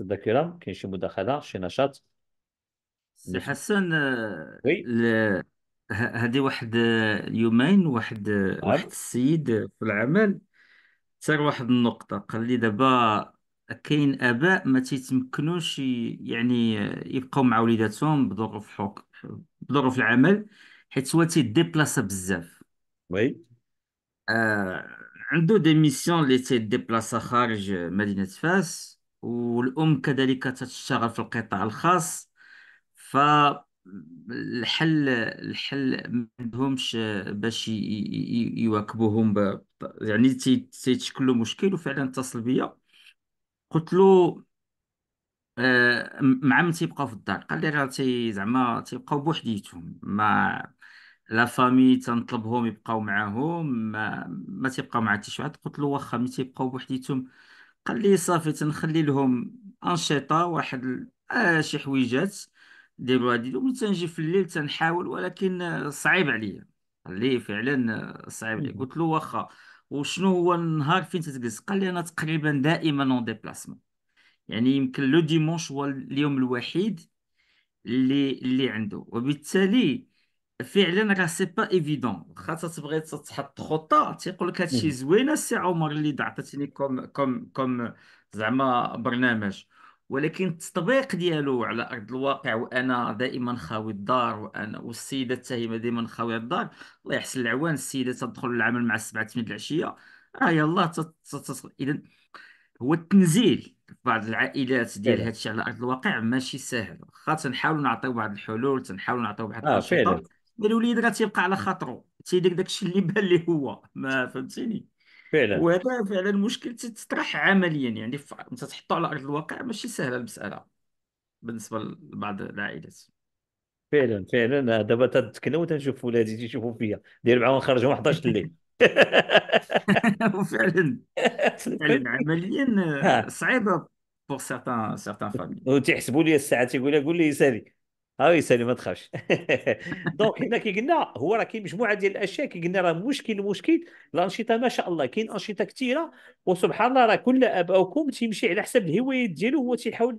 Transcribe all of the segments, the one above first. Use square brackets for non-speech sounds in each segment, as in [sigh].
الذاكره كاين شي مداخله شي نشاط سي حسن آه، وي ل- هذه واحد آه، يومين واحد نعم. واحد السيد في العمل سار واحد النقطة قال لي دابا كاين آباء ما تيتمكنوش يعني آه، يبقاو مع وليداتهم بظروف حق بظروف العمل حيت هو تيديبلاصا بزاف وي آه عنده دي ميسيون اللي تيديبلاصا خارج مدينة فاس والأم كذلك تشتغل في القطاع الخاص فالحل الحل ما عندهمش باش يواكبوهم يعني تيتشكل له مشكل وفعلا اتصل بيا قلت له آه، مع من تيبقاو في الدار قال لي راه تي زعما تيبقاو بوحديتهم ما لا فامي تنطلبهم يبقاو معاهم ما, ما تيبقاو مع حتى شي واحد قلت له واخا ملي تيبقاو بوحديتهم قال لي صافي تنخلي لهم انشطه واحد آه شي حويجات ديروها ديالهم تنجي في الليل تنحاول ولكن آه، صعيب عليا قال لي فعلا آه، صعيب عليا قلت له واخا وشنو هو النهار فين تتجلس قال لي انا تقريبا دائما اون ديبلاسمون يعني يمكن لو ديمونش هو اليوم الوحيد اللي اللي عنده وبالتالي فعلا راه سي با ايفيدون واخا تبغي تحط خطه تيقول لك هادشي زوينه السي عمر اللي عطاتني كوم كوم كوم زعما برنامج ولكن التطبيق ديالو على ارض الواقع وانا دائما خاوي الدار وانا والسيده حتى هي دائما خاويه الدار الله يحسن العوان السيده تدخل للعمل مع 7 8 العشيه راه يلاه اذا هو التنزيل بعض العائلات ديال هادشي على ارض الواقع ماشي ساهل خاص نحاولوا نعطيو بعض الحلول تنحاولوا نعطيو بعض آه، الانشطه آه الوليد راه تيبقى على خاطرو تيدير داكشي اللي بان ليه هو ما فهمتيني فعلا وهذا فعلا المشكل تطرح عمليا يعني انت تحطو على ارض الواقع ماشي سهله المساله بالنسبه لبعض العائلات فعلا فعلا آه، دابا تتكنا وتنشوف ولادي تيشوفوا فيا داير معاهم خرجهم 11 الليل [laughs] وفعلا [laughs] فعلا عمليا آه، صعيبه بور سيرتان سيرتان فامي وتيحسبوا لي الساعه تيقول لي قول لي سالي اه يسالي ما تخافش دونك هنا كي قلنا هو راه كاين مجموعه ديال الاشياء كي قلنا راه مشكل مشكل الانشطه ما شاء الله كاين انشطه كثيره وسبحان الله راه كل اباؤكم تيمشي على حسب الهوايات ديالو هو تيحاول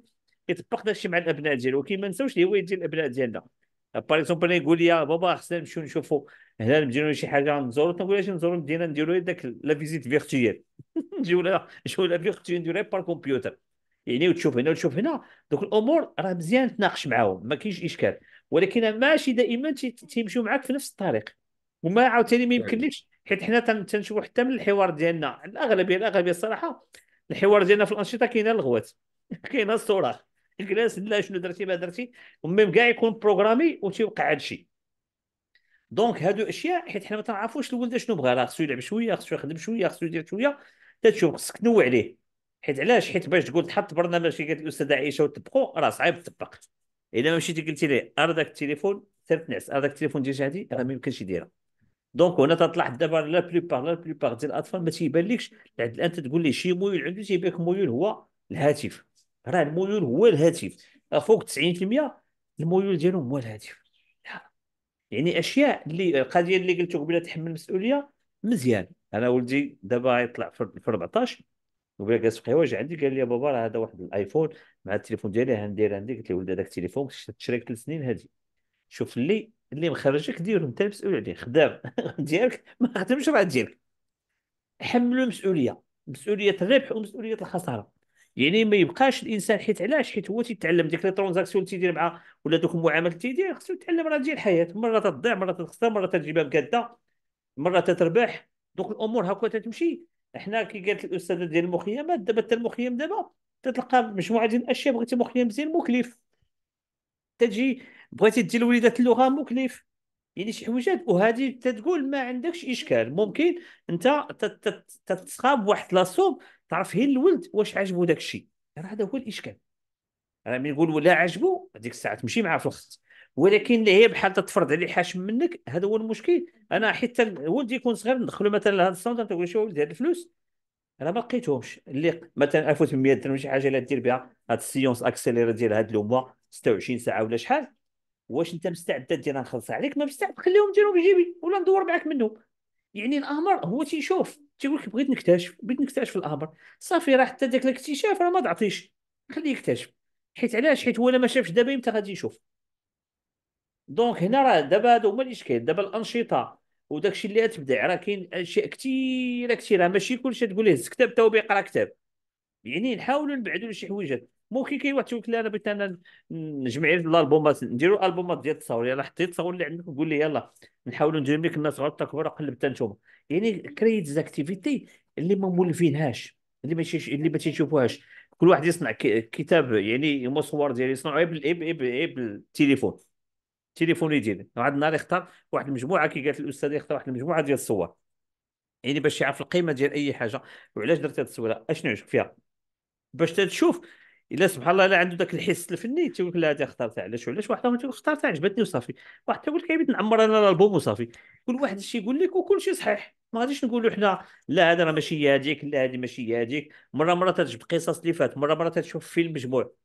يطبق هذا الشيء مع الابناء ديالو ولكن ما نساوش الهوايات ديال الابناء ديالنا باغ اكزومبل يقول لي بابا خصنا نمشيو نشوفوا هنا المدينه شي حاجه نزورو تنقول اش نزورو المدينه نديرو داك لا فيزيت فيرتيال نجيو نشوفوا لا فيرتيال نديرو بار كمبيوتر يعني وتشوف هنا وتشوف هنا دوك الامور راه مزيان تناقش معاهم ما كاينش اشكال ولكن ماشي دائما تيمشيو معاك في نفس الطريق وما عاوتاني ما يمكنلكش حيت حنا تنشوفوا حتى من الحوار ديالنا الاغلبيه الاغلبيه الصراحه الحوار ديالنا في الانشطه كاينه الغوات [laughs] كاينه الصراخ جلس لا شنو درتي ما درتي وميم كاع يكون بروغرامي وتيوقع هذا الشيء دونك هادو اشياء حيت حنا ما تنعرفوش الولد شنو بغى راه خصو يلعب شويه خصو يخدم شويه خصو يدير شويه تتشوف خصك تنوع عليه حيت علاش حيت باش تقول تحط برنامج كي قالت الاستاذه عائشه وتطبقوا راه صعيب تطبق الا مشيتي قلتي ليه هذاك التليفون سير تنعس هذاك التليفون ديال جهدي راه ما يمكنش يديرها دونك هنا تطلع دابا لا بلوبار لا بلوبار ديال الاطفال ما تيبان لكش الان تقول لي شي ميول عنده تيبان لك ميول هو الهاتف راه الميول هو الهاتف فوق 90% الميول ديالهم هو الهاتف يعني اشياء اللي القضيه اللي قلتو قبيله تحمل المسؤوليه مزيان انا ولدي دابا يطلع في 14 وبلا جالس في القهوه عندي قال لي بابا راه هذا واحد الايفون مع التليفون ديالي هندير عندي قلت له ولد هذاك التليفون شريك ثلاث سنين هادي شوف اللي اللي مخرجك ديرو انت مسؤول عليه خدام [laughs] ديالك ما خدمش راه ديالك حملوا المسؤوليه مسؤوليه الربح ومسؤوليه الخساره يعني ما يبقاش الانسان حيت علاش حيت هو تيتعلم ديك لي ترونزاكسيون اللي تيدير مع ولا دوك المعاملات اللي تيدير خصو يتعلم راه ديال الحياه مره تضيع مره تخسر مره تجيبها مكاده مره تتربح دوك الامور هكا تتمشي حنا كي قالت الاستاذه ديال المخيمات دابا حتى المخيم دابا تتلقى مجموعه ديال الاشياء بغيتي مخيم مزيان مكلف تجي بغيتي دير الوليدات اللغه مكلف يعني شي حوايجات وهذه تتقول ما عندكش اشكال ممكن انت تتصاب واحد لاسوم تعرف هي الولد واش عجبو داك الشيء راه يعني هذا هو الاشكال راه يعني ملي نقول ولا عجبو هذيك الساعه تمشي معاه في الخط ولكن اللي هي بحال تتفرض عليه حاشم منك هذا هو المشكل انا حيت ولدي يكون صغير ندخلو مثلا لهذا السونتر تقول شو ولدي هاد الفلوس انا ما لقيتهمش اللي مثلا 1800 درهم شي حاجه اللي دير بها هاد السيونس اكسيليري ديال هاد اليوم 26 ساعه ولا شحال واش انت مستعد دير نخلصها عليك ما مستعد خليهم ديرهم في جيبي ولا ندور معاك منهم يعني الامر هو تيشوف تيقول لك بغيت نكتشف بغيت نكتشف الامر صافي راه حتى ذاك الاكتشاف راه ما تعطيش خليه يكتشف حيت علاش حيت هو ما شافش دابا امتى غادي يشوف دونك هنا راه دابا هادو هما الاشكال دابا الانشطه وداك الشيء اللي تبدع راه كاين اشياء كثيره كثيره ماشي كلشي تقول ليه هز كتاب حتى هو بيقرا كتاب يعني نحاولوا نبعدوا شي حويجات ممكن كاين واحد تيقول انا بغيت انا نجمع غير الالبومات نديروا البومات ديال التصاور يلاه حطيت التصاور اللي عندك نقول لي يلا نحاولوا نديروا لك الناس غير تكبر قلب حتى يعني كريت اكتيفيتي اللي ما مولفينهاش اللي ماشي اللي ما تيشوفوهاش كل واحد يصنع كتاب يعني مصور صور ديالو يصنعوا إيه إيه إيه بالتليفون التليفون ديالي واحد النهار اختار واحد المجموعه كي قالت الاستاذ اختار واحد المجموعه ديال الصور يعني باش يعرف القيمه ديال اي حاجه وعلاش درت هذه الصوره اشنو عجبك فيها باش تشوف الا سبحان الله الا عنده ذاك الحس الفني تيقول لك لا هذه اختارتها علاش وعلاش واحد اخر تيقول اختارتها عجبتني وصافي واحد تيقول لك عيبت نعمر انا الالبوم وصافي كل واحد شي يقول لك وكل شيء صحيح ما غاديش نقولوا حنا لا هذا راه ماشي هي هذيك لا هذه ماشي هي هذيك مره مره تجيب قصص اللي فات مره مره تشوف فيلم مجموع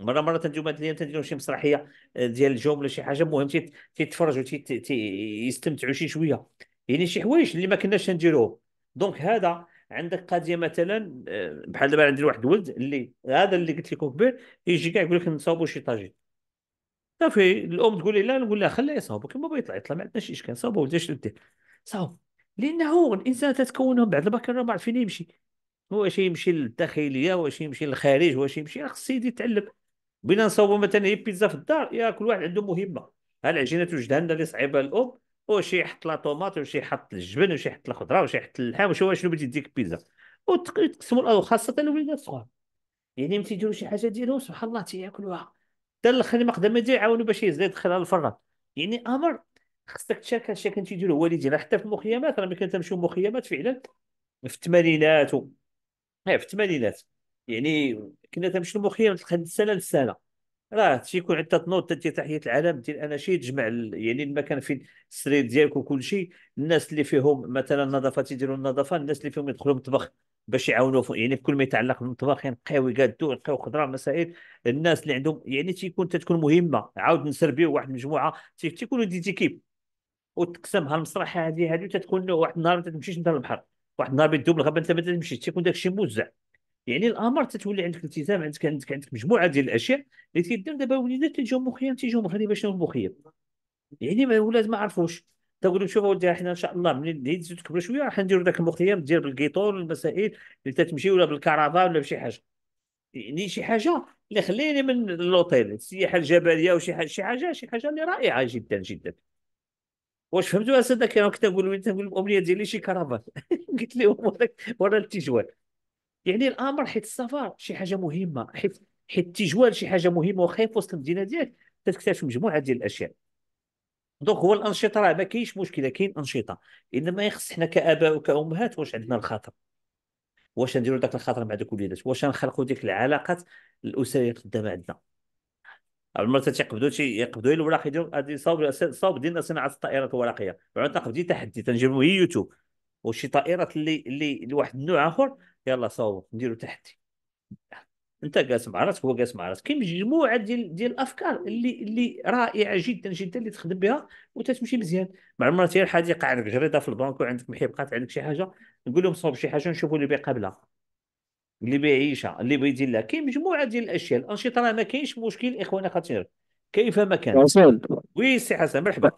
مره مره مثلا تنجو شي مسرحيه آه، ديال ولا شي حاجه المهم تيتفرجوا يستمتعوا شي شويه يعني شي حوايج اللي ما كناش نديروه دونك هذا عندك قضيه مثلا آه، بحال دابا عندي واحد الولد اللي هذا اللي قلت لكم كبير يجي كاع يقول لك نصاوبوا شي طاجين صافي الام تقول لي لا نقول لها خليه يصاوبوا كما بغيت يطلع يطلع ما عندناش اشكال صاوبوا ولا شنو صاوب لانه الانسان تتكون من بعد البكره ما عرف فين يمشي واش يمشي للداخليه واش يمشي للخارج واش يمشي خص يدي يتعلم بغينا نصوبوا مثلا هي إيه، بيتزا في الدار يا كل واحد عنده مهمه ها العجينه توجد عندنا اللي صعيبه الام وشي يحط لا طوماط وشي يحط الجبن وشي يحط الخضره وشي يحط اللحم وشو شنو بغيتي ديك بيتزا وتقسموا الارض خاصه الوليدات الصغار يعني ملي تيديروا شي حاجه ديالهم سبحان الله تياكلوها حتى الاخر ما قدام يعاونوا باش يزيد يدخلها للفرن يعني امر خصك تشارك هادشي كان تيديروا والدينا حتى في المخيمات راه ملي كنت تمشيو مخيمات فعلا في الثمانينات و... إيه، في الثمانينات يعني كنا كنمشيو مخيا من سنه لسنه راه تيكون عندك تنوض تدير تحيه العالم دير اناشيد تجمع يعني المكان فين السرير ديالك وكل شيء الناس اللي فيهم مثلا النظافه تيديروا النظافه الناس اللي فيهم يدخلوا المطبخ باش يعاونوا يعني في كل ما يتعلق بالمطبخ ينقيو يقادو ينقيو خضره مسائل الناس اللي عندهم يعني تيكون تتكون مهمه عاود نسربيو واحد المجموعه تيكونوا دي تيكيب وتقسم هالمسرحة هذه هذه تتكون واحد النهار ما تمشيش انت للبحر واحد النهار بيدوب الغابه انت ما تمشيش تيكون داك الشيء موزع يعني الامر تتولي عندك التزام عندك عندك عندك مجموعه ديال الاشياء اللي تيدير دابا وليدات مخيم تيجيو باش شنو مخيم يعني ما ولاد ما عرفوش تقول لهم شوف ولدي حنا ان شاء الله ملي تكبر شويه راح نديروا ذاك المخيم ديال بالكيطور والمسائل اللي تتمشي ولا بالكرافه ولا بشي حاجه يعني شي حاجه اللي خليني من لوطيل السياحه الجبليه وشي حاجه شي حاجه شي حاجه اللي رائعه جدا جدا واش فهمتوا اسد كنت لهم الامنيه ديالي شي كرافات [laughs] قلت لهم ورا التجوال يعني الامر حيت السفر شي حاجه مهمه حيت حيت التجوال شي حاجه مهمه واخا في وسط المدينه ديالك تكتشف مجموعه ديال الاشياء دونك هو الانشطه راه ما كاينش مشكله كاين انشطه انما يخص حنا كاباء وكامهات واش عندنا الخاطر واش نديروا ذاك الخاطر مع دوك الوليدات واش نخلقوا ديك العلاقات الاسريه الخدامه عندنا المرات تيقبدوا شي يقبدوا الوراق يديروا غادي صوب صوب ديالنا صناعه الطائرات الورقيه وعاد تقبدي تحدي تنجيبوا هي يوتيوب وشي طائرات اللي اللي لواحد النوع اخر يلا صور نديرو تحتي انت جالس مع راسك هو جالس مع راسك كاين مجموعه ديال ديال الافكار اللي اللي رائعه جدا جدا اللي تخدم بها وتتمشي مزيان مع المرات هي الحديقه عندك جريده في البنك وعندك محيبقات عندك شي حاجه نقول لهم صوب شي حاجه نشوفوا اللي بيقابلها اللي بيعيشها اللي بيدير لها كاين مجموعه ديال الاشياء الانشطه راه ما كاينش مشكل اخوانا خطير كيف ما كان وي سي حسن مرحبا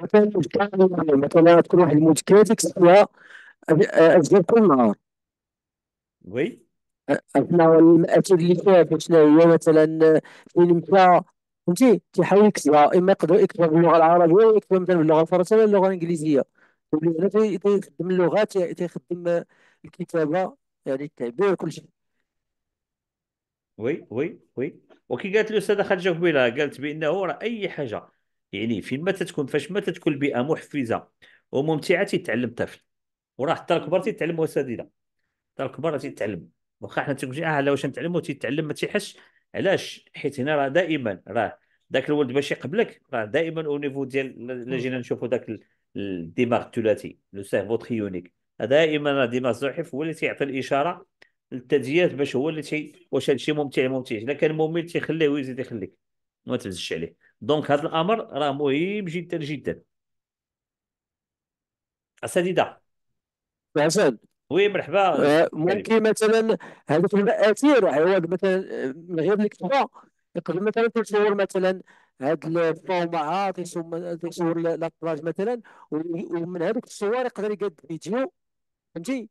مثلا مثلا كل واحد الموت كريتيكس أجل كل نهار وي أثناء الأكل اللي فات شنو هي مثلا في مشى فهمتي تيحاول يكتبها إما يقدر يكتب باللغة العربية ولا يكتبها مثلا باللغة الفرنسية ولا اللغة الإنجليزية واللي هنا تيخدم اللغات تيخدم الكتابة يعني التعبير كل شيء وي وي وي وكي قالت الاستاذه خديجه قبيله قالت بانه راه اي حاجه يعني فين ما تتكون فاش ما تتكون البيئه محفزه وممتعه تتعلم الطفل وراه حتى الكبار تيتعلموا اساتذه حتى الكبار تيتعلم واخا حنا تنقول اه لا واش نتعلموا تيتعلم ما تيحسش علاش حيت هنا راه دائما راه ذاك الولد باش يقبلك راه دائما او نيفو ديال الا جينا نشوفوا ذاك الدماغ الثلاثي لو سيرفو تريونيك دائما راه دماغ الزحف هو اللي تيعطي الاشاره للثدييات باش هو اللي تي واش هادشي ممتع ممتع الا كان ممل تيخليه ويزيد يخليك ما تهزش عليه دونك هذا الامر راه مهم جدا جدا اساتذه عشان وي مرحبا آه، ممكن مثلا هذاك المآثير عوض مثلا من غير الكتابة يقدر مثلا تصور مثلا هاد الفلو معها تيصور تيصور لابلاج مثلا ومن هذوك الصور يقدر يقاد فيديو فهمتي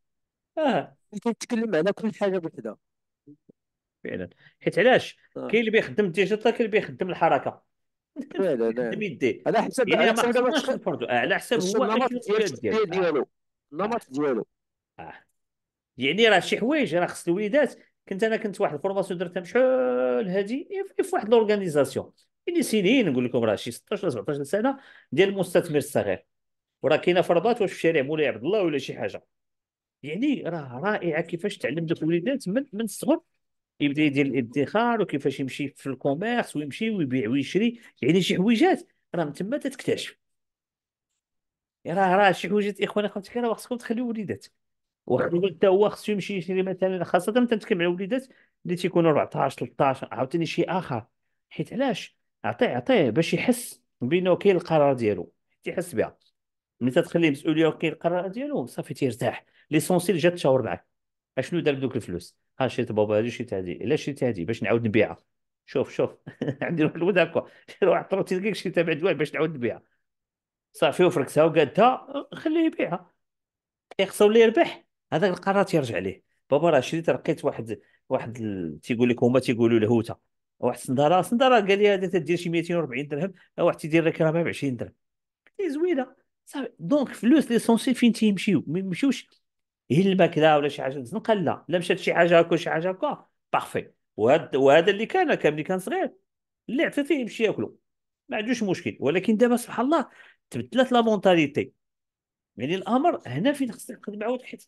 اه كيتكلم على كل حاجه بوحدها فعلا حيت علاش آه. كاين اللي بيخدم الديجيتال كاين اللي بيخدم الحركه فعلا [laughs] يخدم على حسب يعني على حسب آه، على حسب هو ديالو النمط ديالو اه يعني راه شي حوايج راه خص الوليدات كنت انا كنت واحد الفورماسيون درتها بشحال هادي في واحد لورغانيزاسيون يعني سنين نقول لكم راه شي 16 ولا 17 سنه ديال المستثمر الصغير وراه كاينه في الرباط واش في شارع مولاي عبد الله ولا شي حاجه يعني راه رائعه كيفاش تعلم دوك الوليدات من من الصغر يبدا يدير الادخار وكيفاش يمشي في الكوميرس ويمشي ويبيع ويشري يعني شي حويجات راه من تما تتكتشف راه راه شي حوايج اخوان خاوتك راه خاصكم تخليو وليداتك واخا حتى هو خصو يمشي يشري مثلا خاصه تنتكلم على وليدات اللي تيكونوا 14 13 عاوتاني شي اخر حيت علاش اعطيه اعطيه باش يحس بانه كاين القرار ديالو تيحس بها ملي تتخليه مسؤوليه وكاين القرار ديالو صافي تيرتاح ليسونسيل جات تشاور معاك اشنو دار بدوك الفلوس ها شريت بابا هادي شريت هادي لا شريت هادي باش نعاود نبيعها شوف شوف [laughs] عندي واحد الود هكا واحد 30 دقيقه شريتها بعد واحد باش نعاود نبيعها صافي وفرك ساو قادتها خليه يبيعها يخسر لي يربح هذاك القرار تيرجع ليه بابا راه شريت رقيت واحد واحد تيقول لك هما تيقولوا لهوته واحد سندره سندره قال لي هذا تدير شي 240 درهم واحد تيدير لك راه ب 20 درهم قلت زوينه صافي دونك فلوس لي سونسي فين تيمشيو ما يمشيوش هي الماكله ولا شي حاجه الزنقة لا لا مشات شي حاجه هكا شي حاجه هكا بارفي وهذا وهذا اللي كان كان ملي كان صغير اللي عطيتيه يمشي ياكلو ما عندوش مشكل ولكن دابا سبحان الله تبدلت لا مونتاليتي يعني الامر هنا فين خصك تخدم عاود حيت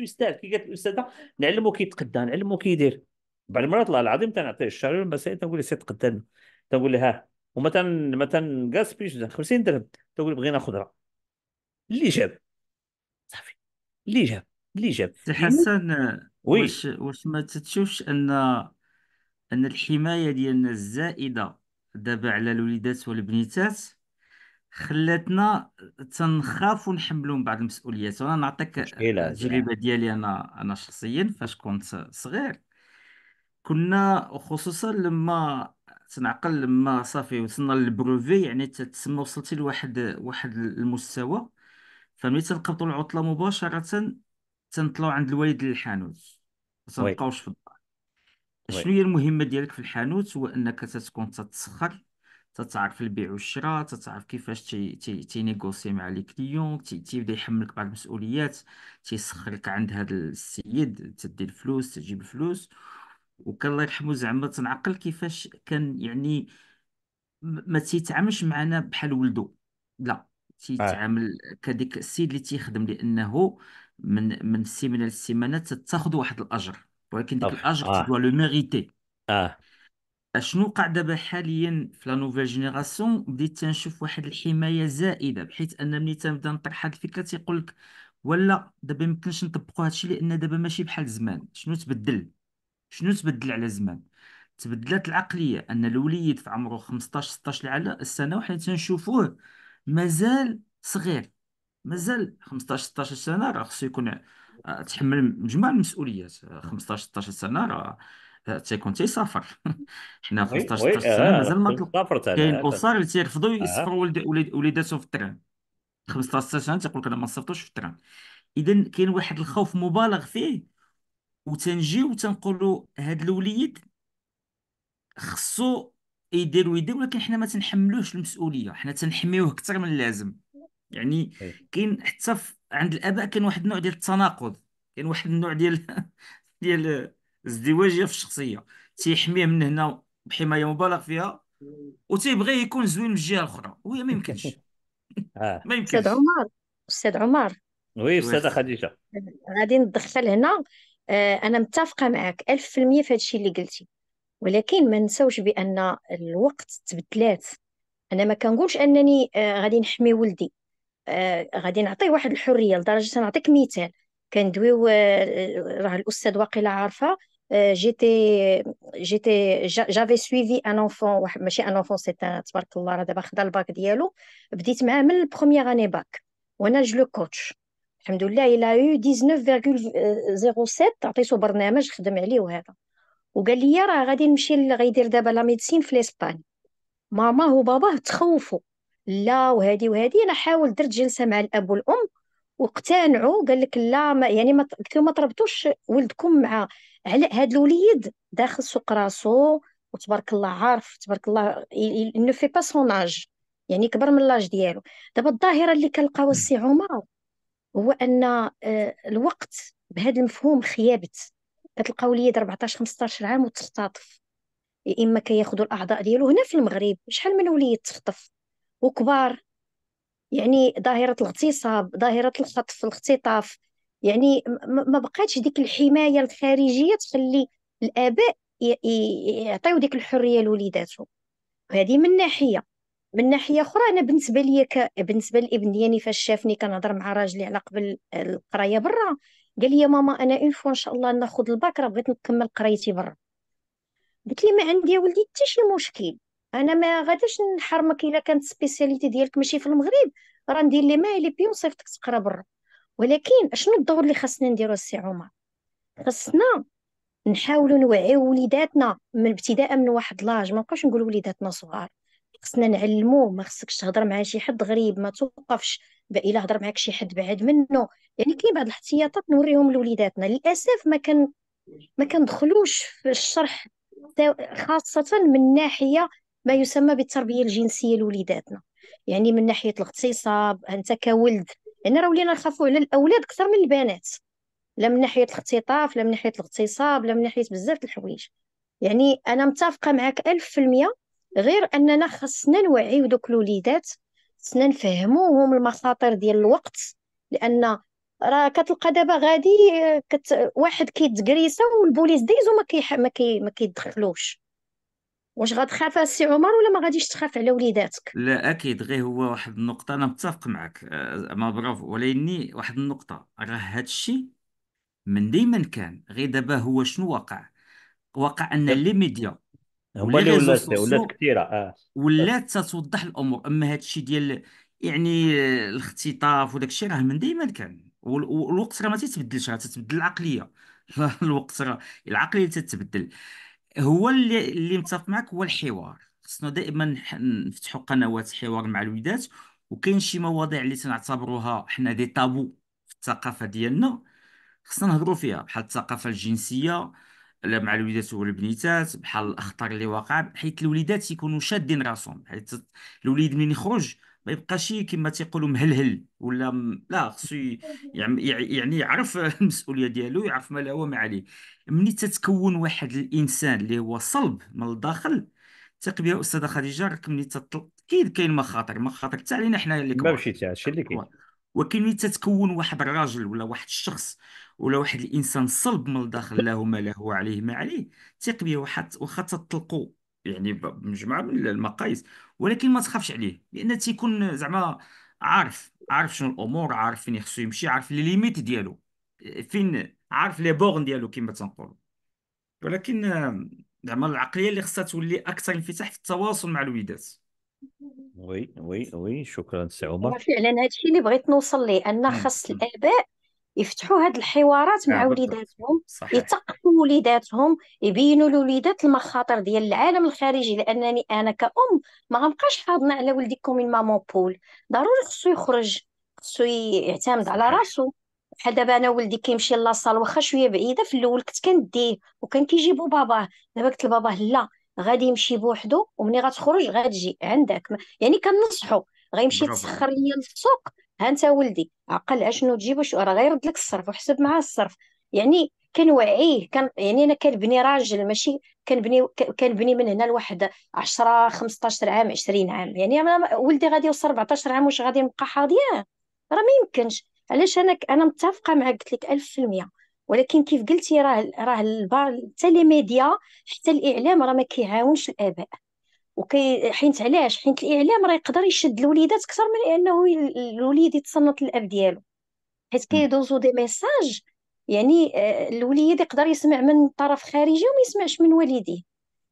يستاهل كي قالت الاستاذه نعلمو كيتقدى نعلمو كيدير بعض المرات الله العظيم تنعطيه الشهر المسائل تنقول له سير تقدا تنقول له ها ومثلا مثلا كاس بيش 50 درهم له بغينا خضره اللي جاب صافي اللي جاب اللي جاب حسن وي واش واش ما تتشوفش ان ان الحمايه ديالنا الزائده دابا على الوليدات والبنيتات خلاتنا تنخاف ونحملوا من بعض المسؤوليات وانا نعطيك مشكلة التجربه ديالي انا انا شخصيا فاش كنت صغير كنا خصوصا لما تنعقل لما صافي وصلنا للبروفي يعني تسمى وصلتي لواحد واحد المستوى فملي تنقبطوا العطله مباشره تنطلعوا عند الوالد للحانوت ما وي تنبقاوش في الدار وي شنو هي المهمه ديالك في الحانوت هو انك تتكون تتسخر تتعرف البيع والشراء تتعرف كيفاش تي تي مع لي كليون تي- تيبدا يحملك بعض المسؤوليات تيسخرك عند هذا السيد تدي الفلوس تجيب الفلوس وكان الله يرحمه زعما تنعقل كيفاش كان يعني ما تيتعاملش معنا بحال ولده لا اه تيتعامل كديك السيد اللي تيخدم لانه من من سيمانه لسيمانه تتاخذ واحد الاجر ولكن ديك الاجر اه تدوا لو ميريتي اه شنو قاعد دابا حاليا في لا نوفيل جينيراسيون بديت تنشوف واحد الحمايه زائده بحيث ان ملي تنبدا نطرح هاد الفكره تيقول لك ولا دابا يمكنش نطبقوا الشيء لان دابا ماشي بحال زمان شنو تبدل شنو تبدل على زمان تبدلت العقليه ان الوليد في عمره 15 16 سنه وحنا تنشوفوه مازال صغير مازال 15 16 سنه راه خصو يكون آه، تحمل مجموعه المسؤوليات 15 16 سنه راه تيكون تيسافر [laughs] حنا 15 16 سنه مازال ما سافرت كاين اسر اللي تيرفضوا آه. يسافروا وليداتهم في التران 15 16 سنه تيقول لك انا ما نصيفطوش في التران اذا كاين واحد الخوف مبالغ فيه وتنجيو وتنقولوا هاد الوليد خصو يدير ويدير ولكن حنا ما تنحملوش المسؤوليه حنا تنحميوه اكثر من اللازم يعني إيه. كاين حتى عند الاباء كاين واحد النوع ديال التناقض كاين واحد النوع ديال [laughs] ديال ازدواجيه في الشخصيه تيحميه من هنا بحمايه مبالغ فيها وتيبغي يكون زوين من الجهه الاخرى وهي ما يمكنش [laughs] آه. ما يمكنش استاذ عمر استاذ عمر وي استاذه خديجه غادي ندخل هنا آه، انا متفقه معك 1000% في هذا الشيء اللي قلتي ولكن ما نساوش بان الوقت تبدلات انا ما كنقولش انني آه، غادي نحمي ولدي غادي نعطيه واحد الحريه لدرجه نعطيك مثال كندويو راه الاستاذ واقيلا عارفه Euh, j'étais j'étais j'avais suivi un enfant واحد ماشي un enfant c'est un تبارك الله راه دابا خدا الباك ديالو بديت معاه من البروميير اني باك وانا جو كوتش الحمد لله الى يو 19.07 عطيتو برنامج خدم عليه وهذا وقال لي راه غادي نمشي غيدير دابا لا ميديسين في لاسبان ماما وباباه تخوفوا لا وهذه وهذه انا حاول درت جلسه مع الاب والام واقتنعوا قال لك لا ما يعني ما قلت ما تربطوش ولدكم مع على هذا الوليد داخل سوق راسو وتبارك الله عارف تبارك الله انه في با سون يعني كبر من لاج ديالو دابا الظاهره اللي كنلقاو السي عمر هو ان آه، الوقت بهذا المفهوم خيابت كتلقى وليد 14 15 عام وتختطف يا اما كياخذوا الاعضاء ديالو هنا في المغرب شحال من وليد تخطف وكبار يعني ظاهره الاغتصاب ظاهره الخطف الاختطاف يعني ما بقاتش ديك الحمايه الخارجيه تخلي الاباء يعطيو ديك الحريه لوليداتهم هذه من ناحيه من ناحيه اخرى انا بالنسبه ليا ك... بالنسبه لابن ديالي فاش شافني كنهضر مع راجلي على قبل القرايه برا قال لي ماما انا اون فوا ان شاء الله ناخذ الباك راه بغيت نكمل قرايتي برا قلت لي ما عندي يا ولدي حتى شي مشكل انا ما غاديش نحرمك الا كانت سبيسياليتي ديالك ماشي في المغرب راه ندير لي ماي لي بي ونصيفطك تقرا برا ولكن اشنو الدور اللي خاصنا نديرو السي عمر خاصنا نحاولوا نوعيو وليداتنا من ابتداء من واحد لاج ما نبقاوش نقول وليداتنا صغار خصنا نعلمو ما خصكش تهضر مع شي حد غريب ما توقفش الا هضر معك شي حد بعد منه يعني كاين بعض الاحتياطات نوريهم لوليداتنا للاسف ما كان ما كندخلوش في الشرح خاصه من ناحيه ما يسمى بالتربيه الجنسيه لوليداتنا يعني من ناحيه الاغتصاب انت كولد يعني راه ولينا نخافوا على الاولاد اكثر من البنات لا من ناحيه الاختطاف لا من ناحيه الاغتصاب لا من ناحيه بزاف الحوايج يعني انا متفقه معك ألف في المية غير اننا خصنا نوعيو دوك الوليدات خصنا نفهموهم المخاطر ديال الوقت لان راه كتلقى دابا غادي كت... واحد كيتكريسا والبوليس دايزو وما كي ما كي ما كيدخلوش واش غتخاف السي عمر ولا ما غاديش تخاف على وليداتك لا اكيد غير هو واحد النقطه انا متفق معك آه، ما برافو ولكني واحد النقطه راه هذا الشيء من ديما كان غير دابا هو شنو وقع وقع ان لي ميديا هما اللي ولات ولات كثيره اه ولات تتوضح الامور اما هذا الشيء ديال يعني آه، الاختطاف وداك الشيء راه من ديما كان والوقت راه ما تيتبدلش راه تتبدل العقليه [laughs] الوقت راه العقليه تتبدل هو اللي اللي متفق معك هو الحوار خصنا دائما نفتحوا قنوات حوار مع الوليدات وكاين شي مواضيع اللي تنعتبروها حنا دي تابو في الثقافه ديالنا خصنا نهضروا فيها بحال الثقافه الجنسيه لا مع الوليدات والبنيتات بحال الاخطار اللي واقع حيت الوليدات يكونوا شادين راسهم حيت الوليد من يخرج ما يبقاش كما تيقولوا مهلهل ولا م... لا خصو يعني يعرف [laughs] المسؤوليه ديالو يعرف ما لا هو ما عليه ملي تتكون واحد الانسان اللي هو صلب من الداخل ثق بها استاذه خديجه راك ملي تطلق اكيد كاين مخاطر مخاطر حتى علينا حنا اللي كبار ماشي تاع الشيء اللي كاين ولكن ملي تتكون واحد الراجل ولا واحد الشخص ولا واحد الانسان صلب من الداخل لا هو ما له عليه ما عليه ثق بها واحد واخا تطلقوا يعني مجموعه من المقاييس ولكن ما تخافش عليه لان تيكون زعما عارف عارف شنو الامور عارف فين خصو يمشي عارف لي ليميت ديالو فين عارف لي بورن ديالو كما تنقولوا ولكن زعما العقليه اللي خصها تولي اكثر انفتاح في التواصل مع الوليدات وي وي وي شكرا سي عمر فعلا هذا الشيء اللي بغيت نوصل ليه ان خاص الاباء يفتحوا هاد الحوارات مع وليداتهم يثقفوا وليداتهم يبينوا لوليدات المخاطر ديال العالم الخارجي لانني انا كأم ما غنبقاش حاضنه على ولدي كومين مامون بول ضروري خصو يخرج خصو يعتمد على راسو بحال دابا انا ولدي كيمشي لاصال واخا شويه بعيده في الاول كنت كنديه وكان كيجيبو باباه دابا قلت لباباه لا غادي يمشي بوحدو ومني غتخرج غتجي عندك يعني كنصحو غيمشي يتسخر ليا للسوق ها انت ولدي عقل اشنو تجيب وشو راه غيرد لك الصرف وحسب معاه الصرف يعني كنوعيه كان يعني انا كنبني راجل ماشي كنبني كنبني من هنا لواحد 10 15 عام 20 عام يعني أنا ولدي غادي يوصل 14 عام واش غادي نبقى حاضيه راه ما يمكنش علاش انا انا متفقه معك قلت لك 1000% ولكن كيف قلتي راه راه حتى لي ميديا حتى الاعلام راه ما كيعاونش الاباء وكي حيت علاش حيت الاعلام راه يقدر يشد الوليدات اكثر من انه الوليد يتصنت للاب ديالو حيت كيدوزو دي ميساج يعني آه، الوليد يقدر يسمع من طرف خارجي وما يسمعش من والديه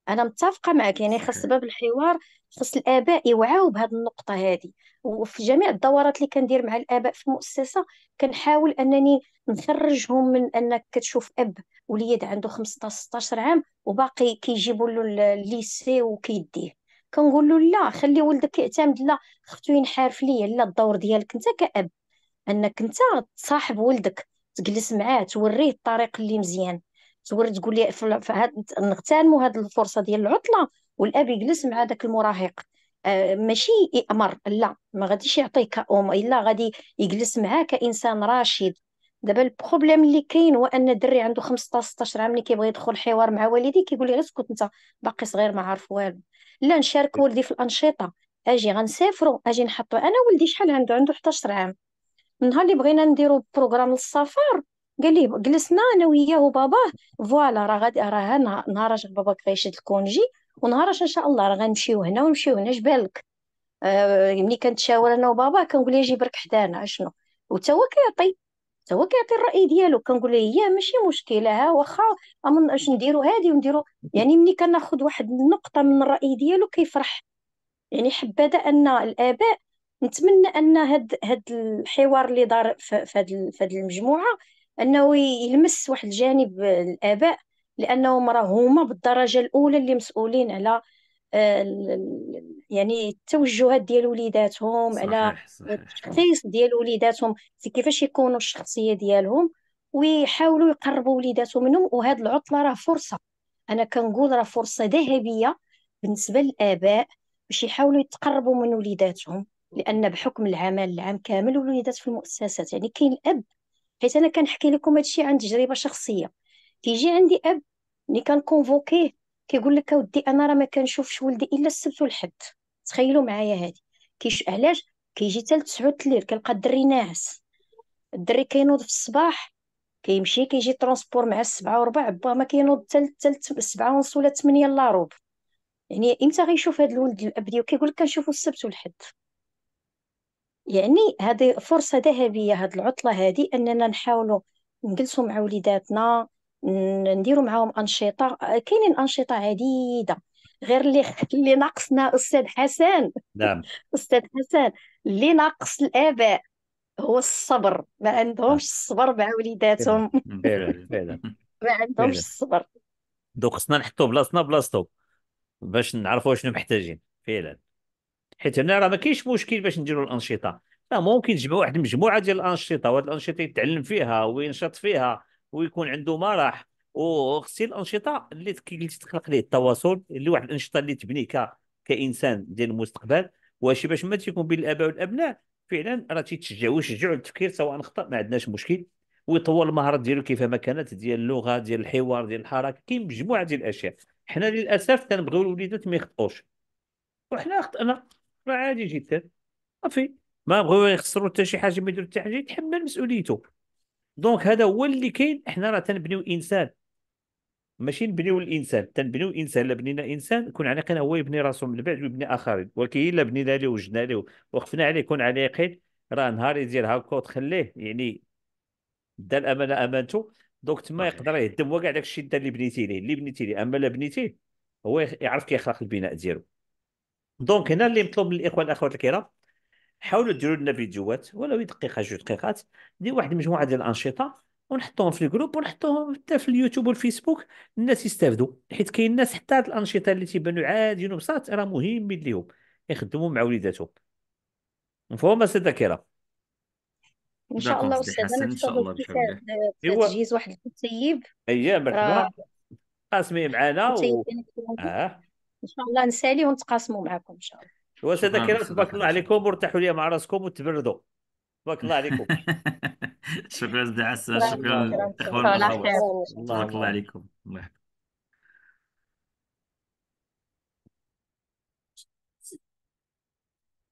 انا متفقه معك يعني خاص باب الحوار خاص الاباء يوعاو بهذه النقطه هذه وفي جميع الدورات اللي كندير مع الاباء في المؤسسه كنحاول انني نخرجهم من انك كتشوف اب وليد عنده 15 16 عام وباقي كيجيبوا له الليسي وكيديه كنقول له لا خلي ولدك يعتمد لا اختو ينحرف ليا لا الدور ديالك انت كاب انك انت تصاحب ولدك تجلس معاه توريه الطريق اللي مزيان زوير تقول لي نغتنموا هذه الفرصه ديال العطله والاب يجلس مع ذاك المراهق آه، ماشي يامر لا ما غاديش يعطيك كأم الا غادي يجلس معاه كانسان راشد دابا البروبليم اللي كاين هو ان الدري عنده 15 16 عام اللي كيبغي يدخل حوار مع والديه كيقول لي غير اسكت انت باقي صغير ما عارف والو لا نشارك إيه. ولدي في الانشطه اجي غنسافروا اجي نحطو انا ولدي شحال عنده عنده 11 عام النهار اللي بغينا نديرو بروغرام للسفر قال لي جلسنا انا وياه وباباه فوالا راه غادي راه نهار باباك غيشد الكونجي ونهار ان شاء الله راه غنمشيو هنا ونمشيو هنا جبالك آه ملي كنتشاور انا وباباه كنقول ليه جيبرك حدانا اشنو وتا هو كيعطي حتى هو كيعطي الراي ديالو كنقول ليه هي ماشي مشكله ها واخا امن اش نديرو هادي ونديرو يعني ملي كناخذ واحد النقطه من الراي ديالو كيفرح يعني حبذا ان الاباء نتمنى ان هاد هاد الحوار اللي دار في هاد المجموعه انه يلمس واحد الجانب الاباء لانهم راه هما بالدرجه الاولى اللي مسؤولين على آه، يعني التوجهات ديال وليداتهم على التخصيص ديال وليداتهم في كيفاش يكونوا الشخصيه ديالهم ويحاولوا يقربوا وليداتهم منهم وهاد العطله راه فرصه انا كنقول راه فرصه ذهبيه بالنسبه للاباء باش يحاولوا يتقربوا من وليداتهم لان بحكم العمل العام كامل الوليدات في المؤسسات يعني كاين الاب حيت انا كنحكي لكم هادشي عن تجربه شخصيه كيجي عندي اب ملي كنكونفوكيه كيقول لك اودي انا راه ما كنشوفش ولدي الا السبت والحد تخيلوا معايا هادي كيش علاش كيجي حتى 9 الليل كنلقى الدري ناعس الدري كينوض في الصباح كيمشي كيجي ترونسبور مع السبعة وربع با ما كينوض حتى السبعة ونص ولا 8 الا ربع يعني امتى غيشوف هاد الولد الاب ديالو كيقول لك كنشوفو السبت والحد يعني هذه فرصه ذهبيه هذه العطله هذه اننا نحاولوا نجلسوا مع وليداتنا نديروا معاهم انشطه كاينين انشطه عديده غير اللي [laughs] اللي ناقصنا استاذ حسن نعم [laughs] استاذ حسن اللي ناقص الاباء هو الصبر ما عندهمش نعم. الصبر مع وليداتهم فعلا فعلا [laughs] ما عندهمش الصبر دوك خصنا نحطو بلاصتنا بلاصتو باش نعرفوا شنو محتاجين فعلا حيت هنا راه ما كاينش مشكل باش نديروا الانشطه راه ممكن تجمع واحد المجموعه ديال الانشطه وهاد الانشطه يتعلم فيها وينشط فيها ويكون عنده مرح وخصي الانشطه اللي تخلق ليه التواصل اللي واحد الانشطه اللي تبني ك... كانسان ديال المستقبل واش باش ما تيكون بين الاباء والابناء فعلا راه تيتشجعوا يشجعوا التفكير سواء خطا ما عندناش مشكل ويطور المهارات ديالو كيف ما كانت ديال اللغه ديال الحوار ديال الحركه كاين مجموعه ديال الاشياء حنا للاسف كنبغيو الوليدات ما يخطئوش وحنا خطانا راه عادي جدا صافي ما بغاو يخسروا حتى شي حاجه ما يديروا حتى حاجه يتحمل مسؤوليته دونك هذا هو اللي كاين احنا راه تنبنيو انسان ماشي نبنيو الانسان تنبنيو انسان الا بنينا انسان يكون على يقين هو يبني راسو من بعد ويبني اخرين ولكن الا بنينا له وجدنا له وخفنا عليه يكون على يقين راه نهار يدير هاكا وتخليه يعني دا الامانه امانته دونك تما يقدر يهدم هو كاع داك الشيء اللي بنيتي ليه اللي بنيتي ليه اما لا بنيتيه هو يعرف كيخلق البناء ديالو دونك هنا اللي مطلوب من الاخوان الاخوات الكرام حاولوا ديروا لنا فيديوهات ولو دقيقه جوج دقيقات دي واحد المجموعه ديال الانشطه ونحطوهم في الجروب ونحطوهم حتى في اليوتيوب والفيسبوك الناس يستافدوا حيت كاين الناس حتى هاد الانشطه اللي تيبانوا عاديين وبساط راه مهمين ليهم يخدموا مع وليداتهم مفهوم اسيد ذاكره ان شاء الله استاذ انا ان شاء الله تجهيز واحد الكتيب اييه مرحبا قاسمي معنا و... آه. ان شاء الله نسالي ونتقاسموا معكم ان شاء الله هذا كرام تبارك الله عليكم وارتاحوا لي مع راسكم وتبردوا تبارك الله عليكم [laughs] شكرا الدعاء شكرا الاخوان تبارك الله عليكم الله يحفظك